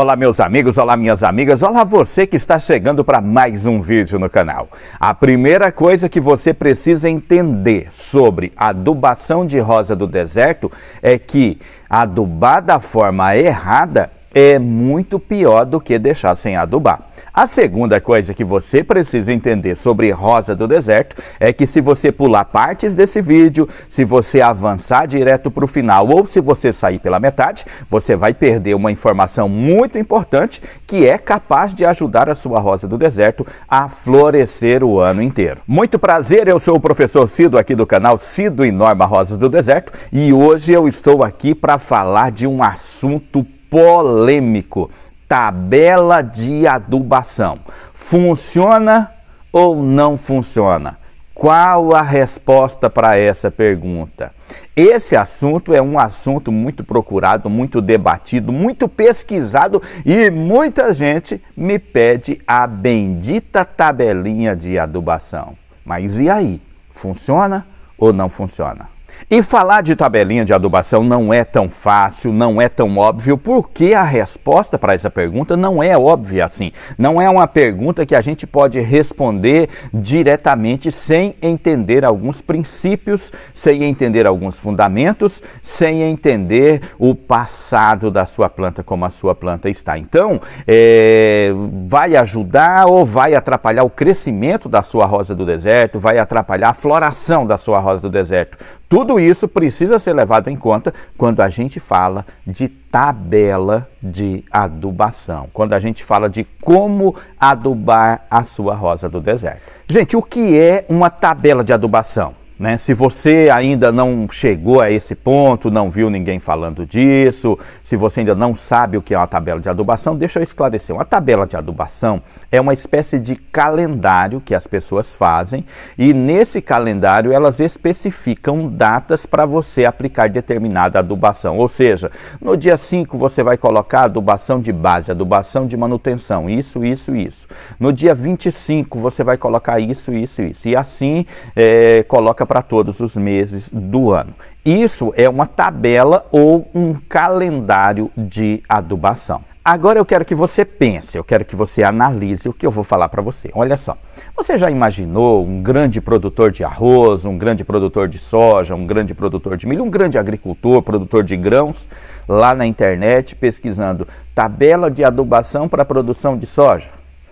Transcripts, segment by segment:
Olá meus amigos, olá minhas amigas, olá você que está chegando para mais um vídeo no canal. A primeira coisa que você precisa entender sobre adubação de rosa do deserto é que adubar da forma errada é muito pior do que deixar sem adubar. A segunda coisa que você precisa entender sobre Rosa do Deserto é que se você pular partes desse vídeo, se você avançar direto para o final ou se você sair pela metade, você vai perder uma informação muito importante que é capaz de ajudar a sua Rosa do Deserto a florescer o ano inteiro. Muito prazer, eu sou o professor Cido aqui do canal Cido e Norma Rosas do Deserto e hoje eu estou aqui para falar de um assunto polêmico tabela de adubação. Funciona ou não funciona? Qual a resposta para essa pergunta? Esse assunto é um assunto muito procurado, muito debatido, muito pesquisado e muita gente me pede a bendita tabelinha de adubação. Mas e aí? Funciona ou não funciona? E falar de tabelinha de adubação não é tão fácil, não é tão óbvio, porque a resposta para essa pergunta não é óbvia assim. Não é uma pergunta que a gente pode responder diretamente sem entender alguns princípios, sem entender alguns fundamentos, sem entender o passado da sua planta, como a sua planta está. Então, é, vai ajudar ou vai atrapalhar o crescimento da sua rosa do deserto, vai atrapalhar a floração da sua rosa do deserto tudo isso precisa ser levado em conta quando a gente fala de tabela de adubação, quando a gente fala de como adubar a sua rosa do deserto. Gente, o que é uma tabela de adubação? Né? Se você ainda não chegou a esse ponto, não viu ninguém falando disso, se você ainda não sabe o que é uma tabela de adubação, deixa eu esclarecer. Uma tabela de adubação é uma espécie de calendário que as pessoas fazem e nesse calendário elas especificam datas para você aplicar determinada adubação. Ou seja, no dia 5 você vai colocar adubação de base, adubação de manutenção, isso, isso, isso. No dia 25 você vai colocar isso, isso, isso. E assim é, coloca para todos os meses do ano. Isso é uma tabela ou um calendário de adubação. Agora eu quero que você pense, eu quero que você analise o que eu vou falar para você. Olha só, você já imaginou um grande produtor de arroz, um grande produtor de soja, um grande produtor de milho, um grande agricultor, produtor de grãos, lá na internet pesquisando tabela de adubação para produção de soja?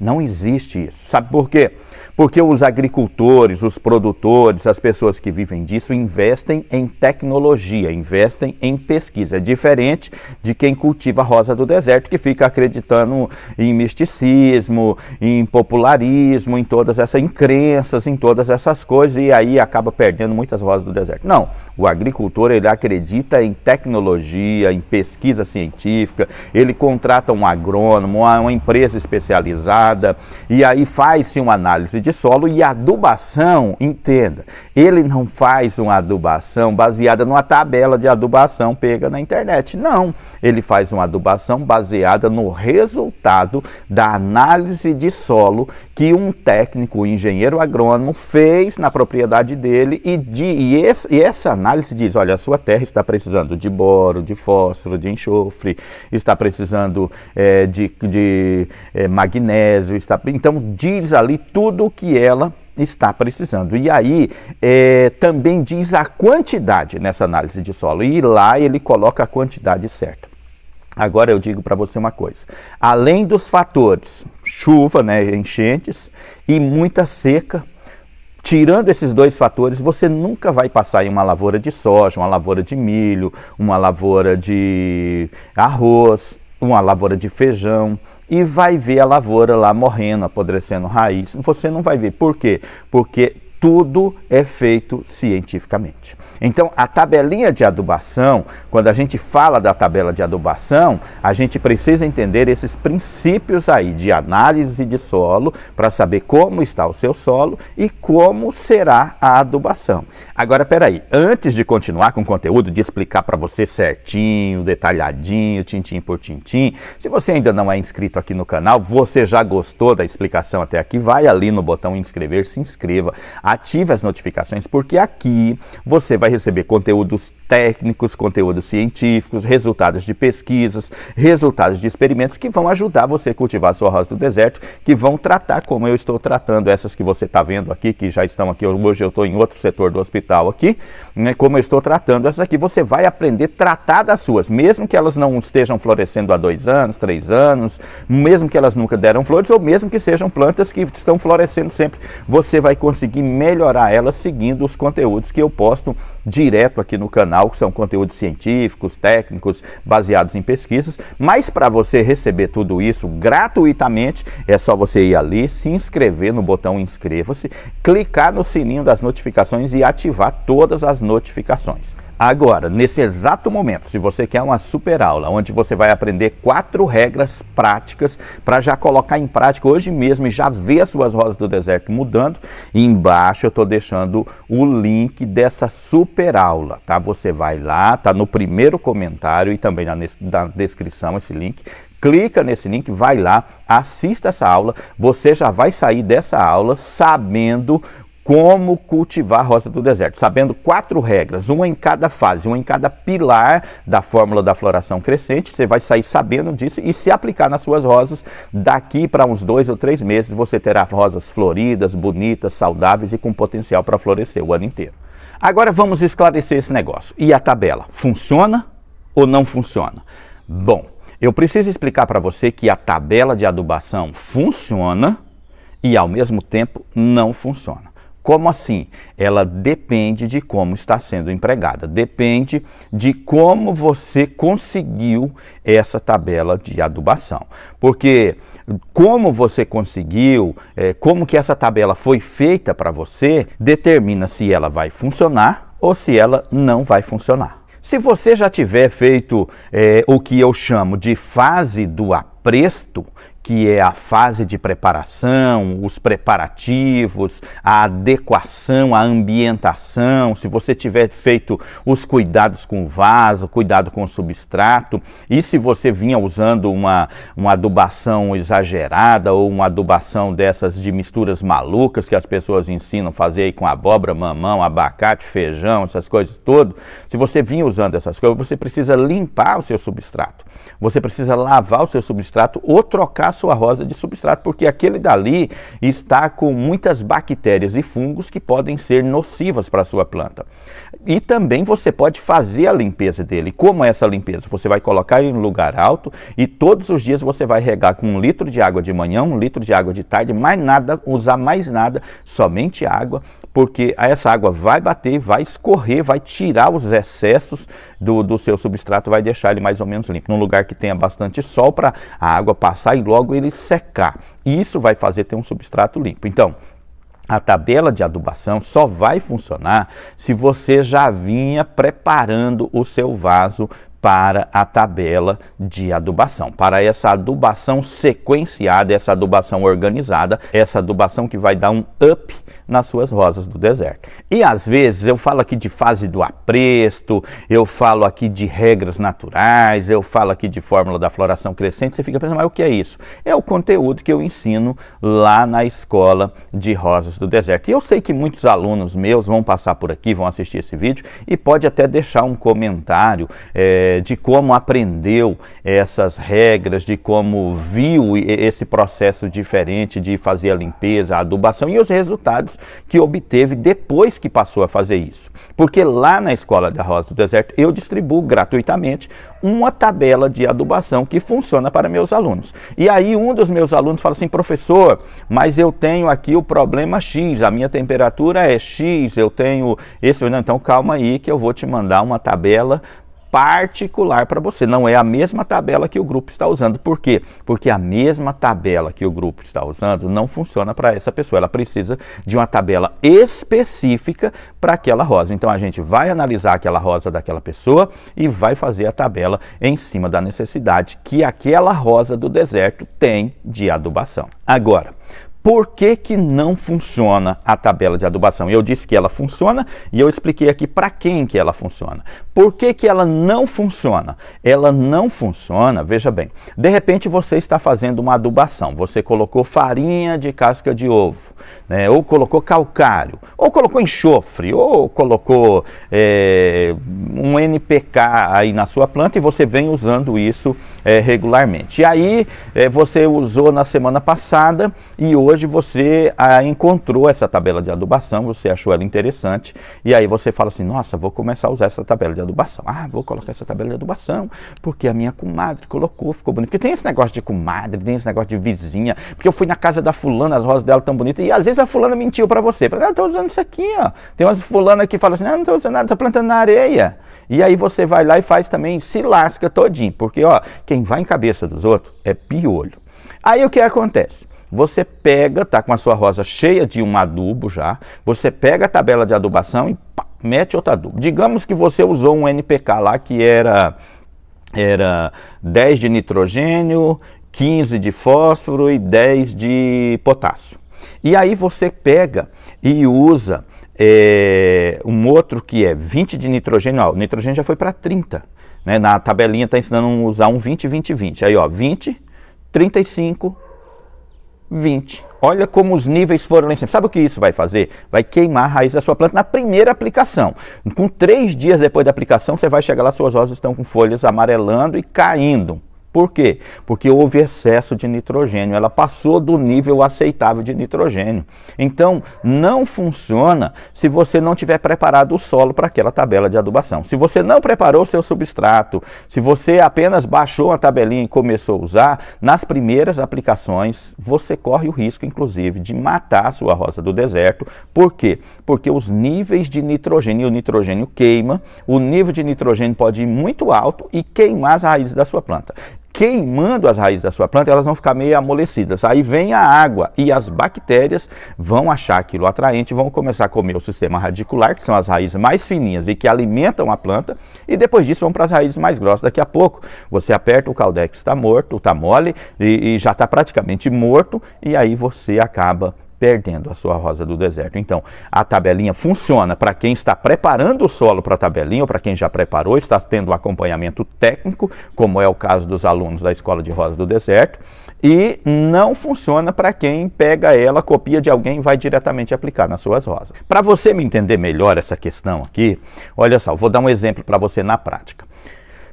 Não existe isso. Sabe por quê? Porque os agricultores, os produtores, as pessoas que vivem disso investem em tecnologia, investem em pesquisa. É diferente de quem cultiva a rosa do deserto, que fica acreditando em misticismo, em popularismo, em todas essas em crenças, em todas essas coisas, e aí acaba perdendo muitas rosas do deserto. Não, o agricultor ele acredita em tecnologia, em pesquisa científica, ele contrata um agrônomo, uma empresa especializada, e aí faz-se uma análise de de solo e adubação, entenda, ele não faz uma adubação baseada numa tabela de adubação pega na internet. Não, ele faz uma adubação baseada no resultado da análise de solo que um técnico, um engenheiro agrônomo, fez na propriedade dele e, de, e, esse, e, essa análise diz: olha, a sua terra está precisando de boro, de fósforo, de enxofre, está precisando é, de, de é, magnésio, está, então diz ali tudo o que ela está precisando. E aí é, também diz a quantidade nessa análise de solo, e lá ele coloca a quantidade certa. Agora eu digo para você uma coisa: além dos fatores chuva, né, enchentes e muita seca, Tirando esses dois fatores, você nunca vai passar em uma lavoura de soja, uma lavoura de milho, uma lavoura de arroz, uma lavoura de feijão e vai ver a lavoura lá morrendo, apodrecendo raiz. Você não vai ver. Por quê? Porque tudo é feito cientificamente. Então, a tabelinha de adubação, quando a gente fala da tabela de adubação, a gente precisa entender esses princípios aí de análise de solo para saber como está o seu solo e como será a adubação. Agora, peraí, antes de continuar com o conteúdo, de explicar para você certinho, detalhadinho, tintim por tintim, se você ainda não é inscrito aqui no canal, você já gostou da explicação até aqui, vai ali no botão inscrever, se inscreva ative as notificações, porque aqui você vai receber conteúdos técnicos, conteúdos científicos, resultados de pesquisas, resultados de experimentos que vão ajudar você a cultivar a sua rosa do deserto, que vão tratar como eu estou tratando essas que você está vendo aqui, que já estão aqui. Hoje eu estou em outro setor do hospital aqui, né? Como eu estou tratando essas aqui, você vai aprender a tratar das suas, mesmo que elas não estejam florescendo há dois anos, três anos, mesmo que elas nunca deram flores, ou mesmo que sejam plantas que estão florescendo sempre, você vai conseguir melhorar ela seguindo os conteúdos que eu posto direto aqui no canal, que são conteúdos científicos, técnicos, baseados em pesquisas. Mas para você receber tudo isso gratuitamente, é só você ir ali, se inscrever no botão inscreva-se, clicar no sininho das notificações e ativar todas as notificações. Agora, nesse exato momento, se você quer uma super aula, onde você vai aprender quatro regras práticas para já colocar em prática hoje mesmo e já ver as suas rosas do deserto mudando, embaixo eu estou deixando o link dessa super aula, tá? Você vai lá, tá no primeiro comentário e também na, na descrição esse link clica nesse link, vai lá, assista essa aula. Você já vai sair dessa aula sabendo como cultivar a rosa do deserto, sabendo quatro regras, uma em cada fase, uma em cada pilar da fórmula da floração crescente. Você vai sair sabendo disso e se aplicar nas suas rosas, daqui para uns dois ou três meses você terá rosas floridas, bonitas, saudáveis e com potencial para florescer o ano inteiro. Agora vamos esclarecer esse negócio. E a tabela? Funciona ou não funciona? Bom, eu preciso explicar para você que a tabela de adubação funciona e ao mesmo tempo não funciona. Como assim? Ela depende de como está sendo empregada, depende de como você conseguiu essa tabela de adubação. Porque como você conseguiu, é, como que essa tabela foi feita para você, determina se ela vai funcionar ou se ela não vai funcionar. Se você já tiver feito é, o que eu chamo de fase do apresto, que é a fase de preparação, os preparativos, a adequação, a ambientação, se você tiver feito os cuidados com o vaso, cuidado com o substrato, e se você vinha usando uma, uma adubação exagerada ou uma adubação dessas de misturas malucas que as pessoas ensinam fazer aí com abóbora, mamão, abacate, feijão, essas coisas todas, se você vinha usando essas coisas, você precisa limpar o seu substrato. Você precisa lavar o seu substrato ou trocar sua rosa de substrato, porque aquele dali está com muitas bactérias e fungos que podem ser nocivas para a sua planta. E também você pode fazer a limpeza dele. Como é essa limpeza? Você vai colocar em um lugar alto e todos os dias você vai regar com um litro de água de manhã, um litro de água de tarde, mais nada, usar mais nada, somente água porque essa água vai bater, vai escorrer, vai tirar os excessos do, do seu substrato, vai deixar ele mais ou menos limpo. Num lugar que tenha bastante sol para a água passar e logo ele secar. E isso vai fazer ter um substrato limpo. Então, a tabela de adubação só vai funcionar se você já vinha preparando o seu vaso para a tabela de adubação, para essa adubação sequenciada, essa adubação organizada, essa adubação que vai dar um up nas suas rosas do deserto. E às vezes eu falo aqui de fase do apresto, eu falo aqui de regras naturais, eu falo aqui de fórmula da floração crescente, você fica pensando, mas o que é isso? É o conteúdo que eu ensino lá na escola de rosas do deserto. E eu sei que muitos alunos meus vão passar por aqui, vão assistir esse vídeo e pode até deixar um comentário. É, é, de como aprendeu essas regras, de como viu esse processo diferente de fazer a limpeza, a adubação e os resultados que obteve depois que passou a fazer isso. Porque lá na Escola da Rosa do Deserto eu distribuo gratuitamente uma tabela de adubação que funciona para meus alunos. E aí um dos meus alunos fala assim, professor, mas eu tenho aqui o problema X, a minha temperatura é X, eu tenho esse. Não, então calma aí que eu vou te mandar uma tabela particular para você, não é a mesma tabela que o grupo está usando. Por quê? Porque a mesma tabela que o grupo está usando não funciona para essa pessoa. Ela precisa de uma tabela específica para aquela rosa. Então a gente vai analisar aquela rosa daquela pessoa e vai fazer a tabela em cima da necessidade que aquela rosa do deserto tem de adubação. Agora, por que, que não funciona a tabela de adubação. Eu disse que ela funciona e eu expliquei aqui para quem que ela funciona. Por que, que ela não funciona? Ela não funciona, veja bem, de repente você está fazendo uma adubação, você colocou farinha de casca de ovo, né, ou colocou calcário, ou colocou enxofre, ou colocou é, um NPK aí na sua planta e você vem usando isso é, regularmente. E aí é, você usou na semana passada e hoje hoje você ah, encontrou essa tabela de adubação, você achou ela interessante, e aí você fala assim: nossa, vou começar a usar essa tabela de adubação. Ah, vou colocar essa tabela de adubação, porque a minha comadre colocou, ficou bonito. Porque tem esse negócio de comadre, tem esse negócio de vizinha, porque eu fui na casa da fulana, as rosas dela tão bonitas, e às vezes a fulana mentiu para você. Fala, ah, eu tô usando isso aqui, ó. Tem umas fulana que fala assim: ah, não tô usando nada, tô plantando na areia. E aí você vai lá e faz também, se lasca todinho, porque ó, quem vai em cabeça dos outros é piolho. Aí o que acontece? Você pega, tá com a sua rosa cheia de um adubo já, você pega a tabela de adubação e pá, mete outro adubo. Digamos que você usou um NPK lá que era era 10 de nitrogênio, 15 de fósforo e 10 de potássio. E aí você pega e usa é, um outro que é 20 de nitrogênio, ó, o nitrogênio já foi para 30. Né? Na tabelinha está ensinando a usar um 20, 20, 20. Aí ó, 20, 35, 20. Olha como os níveis foram lá em cima. Sabe o que isso vai fazer? Vai queimar a raiz da sua planta na primeira aplicação. Com três dias depois da aplicação, você vai chegar lá, suas rosas estão com folhas amarelando e caindo. Por quê? Porque houve excesso de nitrogênio, ela passou do nível aceitável de nitrogênio. Então, não funciona se você não tiver preparado o solo para aquela tabela de adubação. Se você não preparou seu substrato, se você apenas baixou a tabelinha e começou a usar, nas primeiras aplicações você corre o risco, inclusive, de matar a sua rosa do deserto. Por quê? Porque os níveis de nitrogênio, o nitrogênio queima, o nível de nitrogênio pode ir muito alto e queimar as raízes da sua planta queimando as raízes da sua planta, elas vão ficar meio amolecidas. Aí vem a água e as bactérias vão achar aquilo atraente, vão começar a comer o sistema radicular, que são as raízes mais fininhas e que alimentam a planta, e depois disso vão para as raízes mais grossas. Daqui a pouco você aperta o caldex está morto, está mole e, e já está praticamente morto, e aí você acaba perdendo a sua rosa do deserto. Então, a tabelinha funciona para quem está preparando o solo para a tabelinha ou para quem já preparou, está tendo um acompanhamento técnico, como é o caso dos alunos da Escola de Rosa do Deserto, e não funciona para quem pega ela, copia de alguém e vai diretamente aplicar nas suas rosas. Para você me entender melhor essa questão aqui, olha só, vou dar um exemplo para você na prática.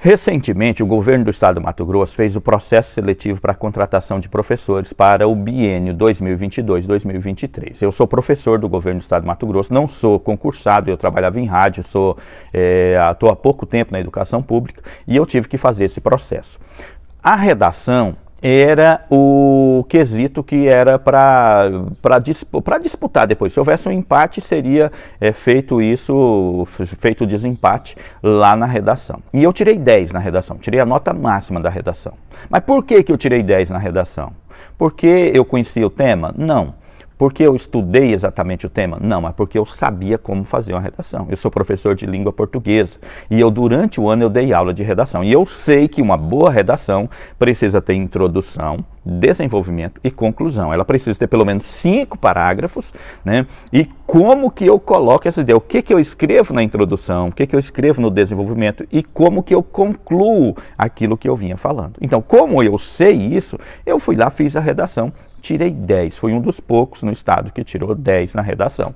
Recentemente, o governo do estado do Mato Grosso fez o processo seletivo para a contratação de professores para o biênio 2022-2023. Eu sou professor do governo do estado do Mato Grosso, não sou concursado, eu trabalhava em rádio, sou estou é, há pouco tempo na educação pública e eu tive que fazer esse processo. A redação era o quesito que era para disputar depois. Se houvesse um empate, seria é, feito isso, feito o desempate lá na redação. E eu tirei 10 na redação, tirei a nota máxima da redação. Mas por que, que eu tirei 10 na redação? Porque eu conhecia o tema? Não. Porque eu estudei exatamente o tema? Não, é porque eu sabia como fazer uma redação. Eu sou professor de língua portuguesa e eu durante o ano eu dei aula de redação. E eu sei que uma boa redação precisa ter introdução, desenvolvimento e conclusão. Ela precisa ter pelo menos cinco parágrafos, né? E como que eu coloco essa ideia? O que que eu escrevo na introdução? O que que eu escrevo no desenvolvimento? E como que eu concluo aquilo que eu vinha falando? Então, como eu sei isso, eu fui lá, fiz a redação tirei 10. foi um dos poucos no estado que tirou 10 na redação.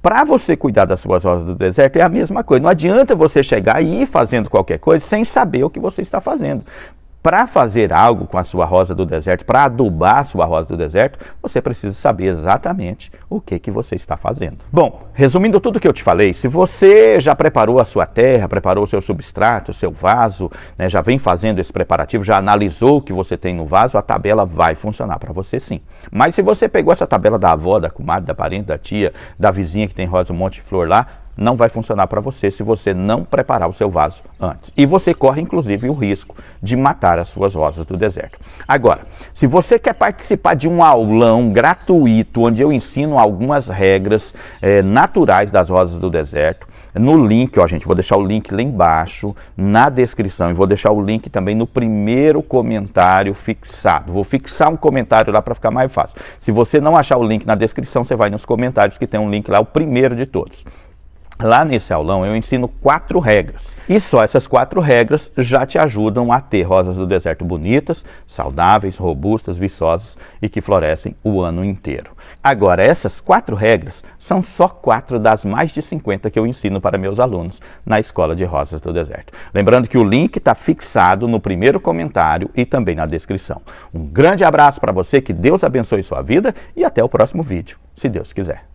Para você cuidar das suas rosas do deserto é a mesma coisa. Não adianta você chegar e ir fazendo qualquer coisa sem saber o que você está fazendo para fazer algo com a sua rosa do deserto, para adubar a sua rosa do deserto, você precisa saber exatamente o que, que você está fazendo. Bom, resumindo tudo que eu te falei, se você já preparou a sua terra, preparou o seu substrato, o seu vaso, né, já vem fazendo esse preparativo, já analisou o que você tem no vaso, a tabela vai funcionar para você sim. Mas se você pegou essa tabela da avó, da comadre, da parente, da tia, da vizinha que tem rosa, um monte de flor lá, não vai funcionar para você se você não preparar o seu vaso antes. E você corre, inclusive, o risco de matar as suas rosas do deserto. Agora, se você quer participar de um aulão gratuito, onde eu ensino algumas regras é, naturais das rosas do deserto, no link, ó, gente, vou deixar o link lá embaixo na descrição e vou deixar o link também no primeiro comentário fixado. Vou fixar um comentário lá para ficar mais fácil. Se você não achar o link na descrição, você vai nos comentários que tem um link lá, o primeiro de todos. Lá nesse aulão eu ensino quatro regras. E só essas quatro regras já te ajudam a ter rosas do deserto bonitas, saudáveis, robustas, viçosas e que florescem o ano inteiro. Agora, essas quatro regras são só quatro das mais de 50 que eu ensino para meus alunos na Escola de Rosas do Deserto. Lembrando que o link está fixado no primeiro comentário e também na descrição. Um grande abraço para você, que Deus abençoe sua vida e até o próximo vídeo, se Deus quiser.